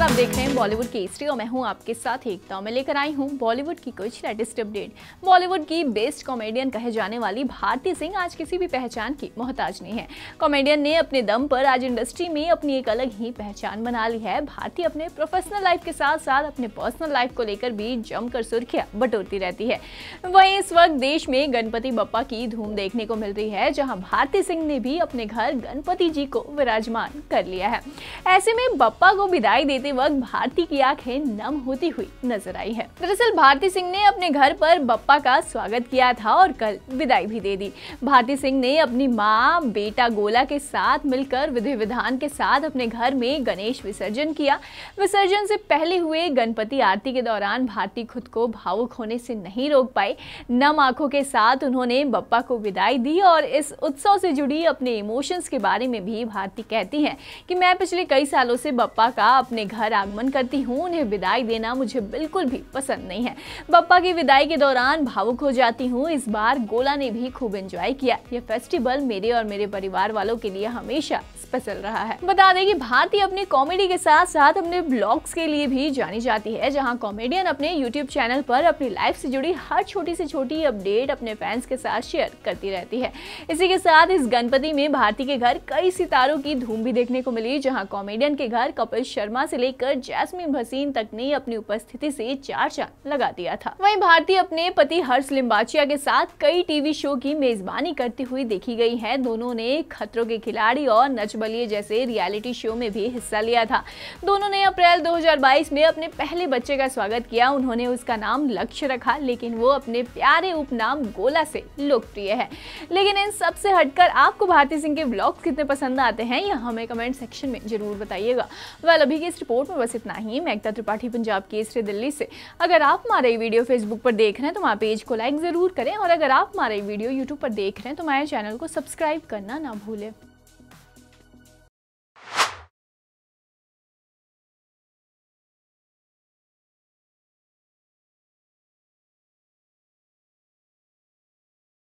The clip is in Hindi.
नमस्कार आप देख रहे हैं बॉलीवुड की हिस्ट्री और मैं हूं आपके साथ एकता में लेकर आई हूं बॉलीवुड की कुछ लेटेस्ट अपडेट बॉलीवुड की बेस्ट कॉमेडियन कहे जाने वाली भारती सिंह आज किसी भी पहचान की मोहताज नहीं है कॉमेडियन ने अपने दम पर आज इंडस्ट्री में अपनी एक अलग ही पहचान बना ली है भारती अपने प्रोफेशनल लाइफ के साथ साथ अपने पर्सनल लाइफ को लेकर भी जमकर सुर्खियां बटोरती रहती है वही इस वक्त देश में गणपति बप्पा की धूम देखने को मिल रही है जहाँ भारती सिंह ने भी अपने घर गणपति जी को विराजमान कर लिया है ऐसे में बप्पा को विदाई देते करते वक्त भारती की आंखें नम होती हुई नजर आई है दरअसल भारती सिंह ने अपने घर पर बप्पा का स्वागत किया था और कल विदाई भी दे दी भारती सिंह ने अपनी माँ बेटा गोला के साथ मिलकर विधि विधान के साथ अपने घर में गणेश विसर्जन किया विसर्जन से पहले हुए गणपति आरती के दौरान भारती खुद को भावुक होने से नहीं रोक पाए नम आंखों के साथ उन्होंने बप्पा को विदाई दी और इस उत्सव से जुड़ी अपने इमोशंस के बारे में भी भारती कहती हैं कि मैं पिछले कई सालों से बप्पा का अपने घर आगमन करती हूँ उन्हें विदाई देना मुझे बिल्कुल भी पसंद नहीं है पप्पा की विदाई के दौरान भावुक हो जाती हूँ इस बार गोला ने भी खूब एंजॉय किया यह फेस्टिवल मेरे और मेरे परिवार वालों के लिए हमेशा स्पेशल रहा है बता दें कि भारती अपनी कॉमेडी के साथ साथ अपने ब्लॉग्स के लिए भी जानी जाती है जहां कॉमेडियन अपने यूट्यूब चैनल पर अपनी लाइफ से जुड़ी हर छोटी से छोटी अपडेट अपने फैंस के साथ शेयर करती रहती है इसी के साथ इस गणपति में भारती के घर कई सितारों की धूम भी देखने को मिली जहाँ कॉमेडियन के घर कपिल शर्मा से से लेकर जैस्मीन भसीन तक ने अपनी उपस्थिति से चार चांद लगा दिया था वहीं भारती अपने पति हर्ष लिम्बाचिया के साथ कई टीवी शो की मेजबानी करती हुई देखी गई है दोनों ने खतरों के खिलाड़ी और नच बलिए जैसे रियलिटी शो में भी हिस्सा लिया था दोनों ने अप्रैल दो में अपने पहले बच्चे का स्वागत किया उन्होंने उसका नाम लक्ष्य रखा लेकिन वो अपने प्यारे उपनाम गोला से लोकप्रिय है लेकिन इन सबसे हटकर आपको भारती सिंह के ब्लॉग कितने पसंद आते हैं यह हमें कमेंट सेक्शन में जरूर बताइएगा वेल अभी की इस रिपोर्ट में बस इतना ही मैं एकता त्रिपाठी पंजाब केसरी दिल्ली से अगर आप हमारा ये वीडियो फेसबुक पर देख रहे हैं तो हमारे पेज को लाइक ज़रूर करें और अगर आप हमारा ये वीडियो यूट्यूब पर देख रहे हैं तो हमारे चैनल को सब्सक्राइब करना ना भूलें